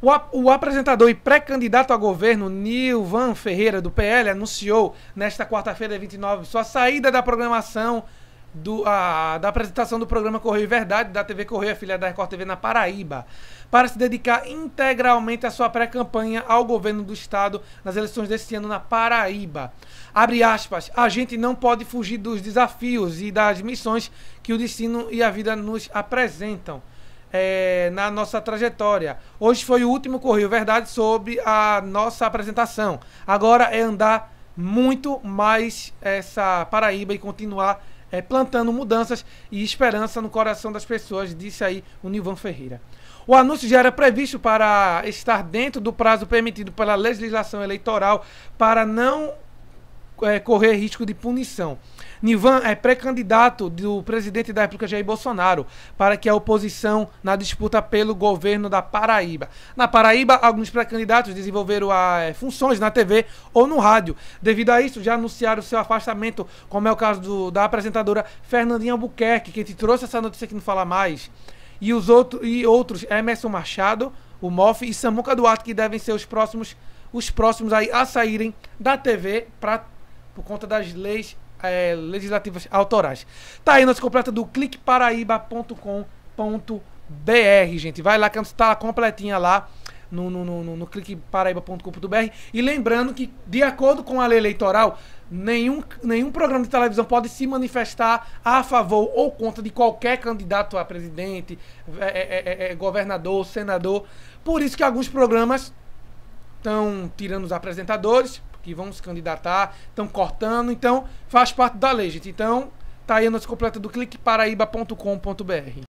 O, o apresentador e pré-candidato a governo Nilvan Ferreira, do PL, anunciou nesta quarta-feira, 29, sua saída da programação do, a, da apresentação do programa Correio Verdade da TV Correio, filha da Record TV na Paraíba, para se dedicar integralmente à sua pré-campanha ao governo do Estado nas eleições deste ano na Paraíba. Abre aspas, a gente não pode fugir dos desafios e das missões que o destino e a vida nos apresentam é, na nossa trajetória. Hoje foi o último Correio Verdade sobre a nossa apresentação. Agora é andar muito mais essa Paraíba e continuar é, plantando mudanças e esperança no coração das pessoas, disse aí o Nilvan Ferreira. O anúncio já era previsto para estar dentro do prazo permitido pela legislação eleitoral para não é, correr risco de punição. Nivan é pré-candidato do presidente da República Jair Bolsonaro para que a oposição na disputa pelo governo da Paraíba. Na Paraíba, alguns pré-candidatos desenvolveram a, ah, é, funções na TV ou no rádio. Devido a isso, já anunciaram seu afastamento, como é o caso do, da apresentadora Fernandinha Albuquerque, que te trouxe essa notícia que não fala mais, e os outro, e outros Emerson Machado, o Moff e Samuca Duarte que devem ser os próximos os próximos aí a saírem da TV para por conta das leis é, legislativas autorais. Tá aí nosso completa do cliqueparaíba.com.br, gente. Vai lá que está completinha lá no, no, no, no cliqueparaíba.com.br. E lembrando que, de acordo com a lei eleitoral, nenhum, nenhum programa de televisão pode se manifestar a favor ou contra de qualquer candidato a presidente, é, é, é, é governador, senador. Por isso que alguns programas estão tirando os apresentadores, que vão se candidatar, estão cortando, então faz parte da lei, gente. Então, tá aí a nossa completa do paraíba.com.br.